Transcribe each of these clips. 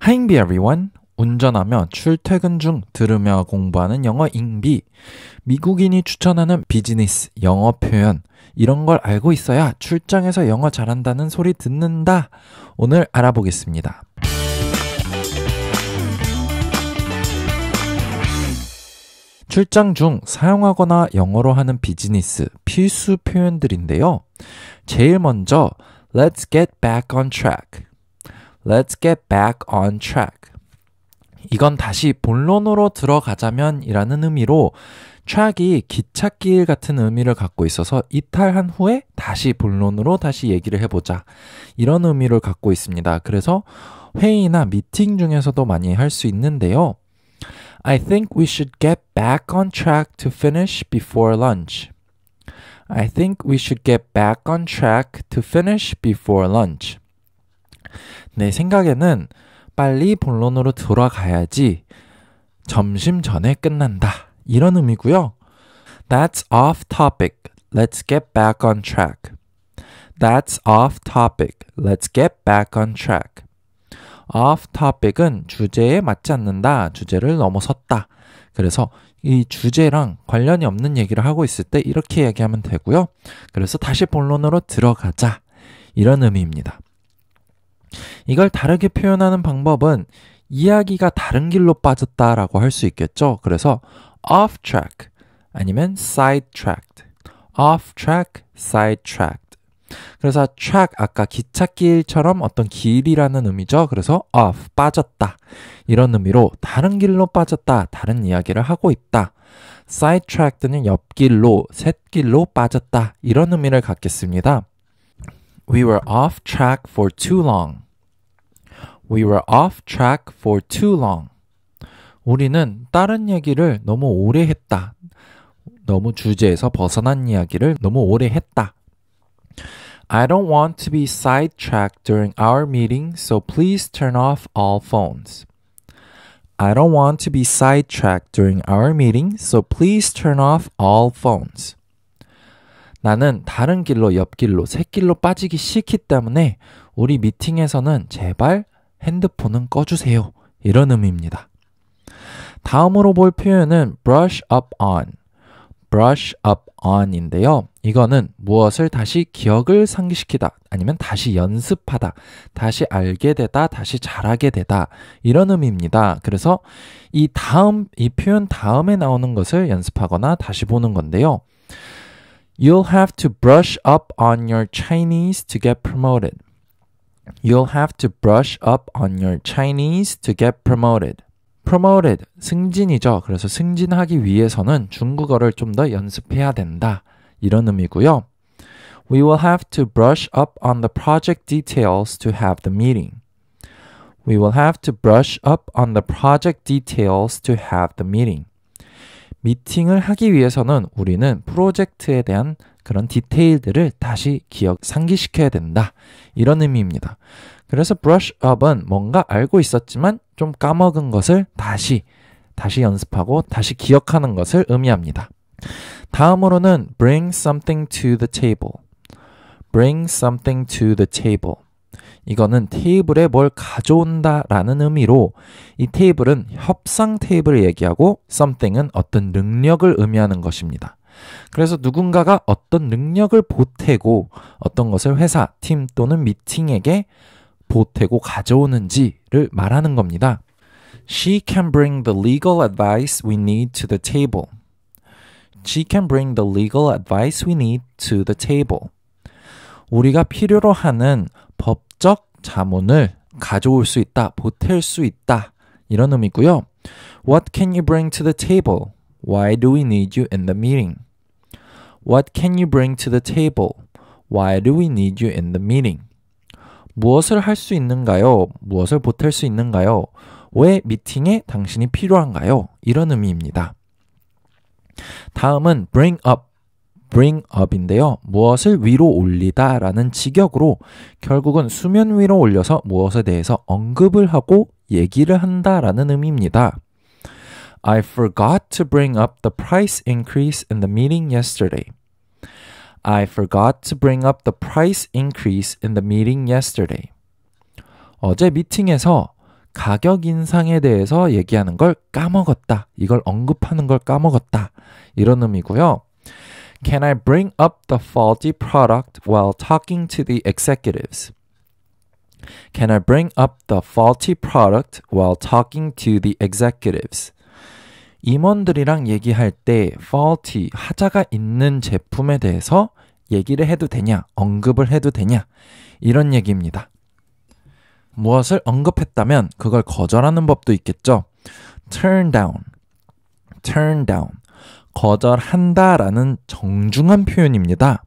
하잉비 e v e r 운전하며 출퇴근 중 들으며 공부하는 영어 잉비. 미국인이 추천하는 비즈니스, 영어 표현. 이런 걸 알고 있어야 출장에서 영어 잘한다는 소리 듣는다. 오늘 알아보겠습니다. 출장 중 사용하거나 영어로 하는 비즈니스 필수 표현들인데요. 제일 먼저 Let's get back on track. Let's get back on track. 이건 다시 본론으로 들어가자면 이라는 의미로 트랙이 기찻길 같은 의미를 갖고 있어서 이탈한 후에 다시 본론으로 다시 얘기를 해보자. 이런 의미를 갖고 있습니다. 그래서 회의나 미팅 중에서도 많이 할 수 있는데요. I think we should get back on track to finish before lunch. I think we should get back on track to finish before lunch. 내 생각에는 빨리 본론으로 돌아가야지 점심 전에 끝난다. 이런 의미고요. That's off topic. Let's get back on track. That's off topic. Let's get back on track. off topic은 주제에 맞지 않는다. 주제를 넘어섰다. 그래서 이 주제랑 관련이 없는 얘기를 하고 있을 때 이렇게 얘기하면 되고요. 그래서 다시 본론으로 들어가자. 이런 의미입니다. 이걸 다르게 표현하는 방법은 이야기가 다른 길로 빠졌다라고 할 수 있겠죠. 그래서 off track 아니면 side tracked. off track, side tracked. 그래서 track 아까 기찻길처럼 어떤 길이라는 의미죠. 그래서 off 빠졌다. 이런 의미로 다른 길로 빠졌다. 다른 이야기를 하고 있다. side tracked는 옆길로, 샛길로 빠졌다. 이런 의미를 갖겠습니다. We were off track for too long. We were off track for too long. 우리는 다른 얘기를 너무 오래 했다. 너무 주제에서 벗어난 이야기를 너무 오래 했다. I don't want to be sidetracked during our meeting, so please turn off all phones. I don't want to be sidetracked during our meeting, so please turn off all phones. 나는 다른 길로 옆길로 샛길로 빠지기 싫기 때문에 우리 미팅에서는 제발 핸드폰은 꺼주세요. 이런 의미입니다. 다음으로 볼 표현은 brush up on, brush up on인데요. 이거는 무엇을 다시 기억을 상기시키다, 아니면 다시 연습하다, 다시 알게 되다, 다시 잘하게 되다 이런 의미입니다. 그래서 이 다음 이 표현 다음에 나오는 것을 연습하거나 다시 보는 건데요. You'll have to brush up on your Chinese to get promoted. You'll have to brush up on your Chinese to get promoted. promoted 승진이죠. 그래서 승진하기 위해서는 중국어를 좀 더 연습해야 된다. 이런 의미고요. We will have to brush up on the project details to have the meeting. We will have to brush up on the project details to have the meeting. 미팅을 하기 위해서는 우리는 프로젝트에 대한 그런 디테일들을 다시 기억 상기시켜야 된다. 이런 의미입니다. 그래서 brush up은 뭔가 알고 있었지만 좀 까먹은 것을 다시 다시 연습하고 다시 기억하는 것을 의미합니다. 다음으로는 bring something to the table. bring something to the table. 이거는 테이블에 뭘 가져온다라는 의미로 이 테이블은 협상 테이블을 얘기하고 something은 어떤 능력을 의미하는 것입니다. 그래서 누군가가 어떤 능력을 보태고 어떤 것을 회사, 팀 또는 미팅에게 보태고 가져오는지를 말하는 겁니다. She can bring the legal advice we need to the table. She can bring the legal advice we need to the table. 우리가 필요로 하는 영적 자문을 가져올 수 있다, 보탤 수 있다 이런 의미고요. What can you bring to the table? Why do we need you in the meeting? What can you bring to the table? Why do we need you in the meeting? 무엇을 할 수 있는가요? 무엇을 보탤 수 있는가요? 왜 미팅에 당신이 필요한가요? 이런 의미입니다. 다음은 bring up bring up인데요. 무엇을 위로 올리다 라는 직역으로 결국은 수면 위로 올려서 무엇에 대해서 언급을 하고 얘기를 한다 라는 의미입니다. I forgot to bring up the price increase in the meeting yesterday. I forgot to bring up the price increase in the meeting yesterday. 어제 미팅에서 가격 인상에 대해서 얘기하는 걸 까먹었다. 이걸 언급하는 걸 까먹었다. 이런 의미고요. Can I bring up the faulty product while talking to the executives? Can I bring up the faulty product while talking to the executives? 임원들이랑 얘기할 때 faulty, 하자가 있는 제품에 대해서 얘기를 해도 되냐, 언급을 해도 되냐, 이런 얘기입니다. 무엇을 언급했다면 그걸 거절하는 법도 있겠죠. turn down, turn down. 거절한다라는 정중한 표현입니다.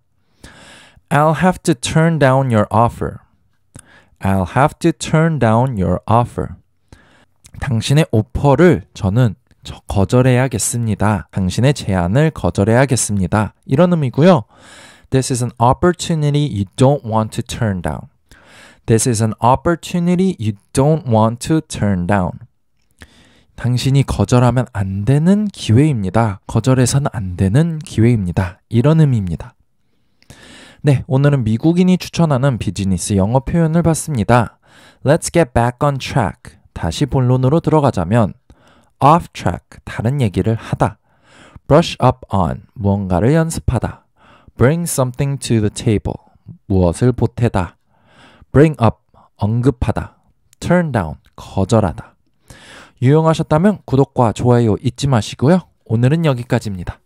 I'll have to turn down your offer. I'll have to turn down your offer. 당신의 오퍼를 저는 거절해야겠습니다. 당신의 제안을 거절해야겠습니다. 이런 의미고요. This is an opportunity you don't want to turn down. This is an opportunity you don't want to turn down. 당신이 거절하면 안 되는 기회입니다. 거절해서는 안 되는 기회입니다. 이런 의미입니다. 네, 오늘은 미국인이 추천하는 비즈니스 영어 표현을 봤습니다. Let's get back on track. 다시 본론으로 들어가자면 off track 다른 얘기를 하다. brush up on 무언가를 연습하다. bring something to the table 무엇을 보태다. bring up 언급하다. turn down 거절하다. 유용하셨다면 구독과 좋아요 잊지 마시고요. 오늘은 여기까지입니다.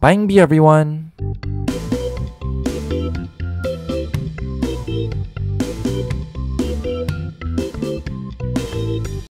Bye everyone.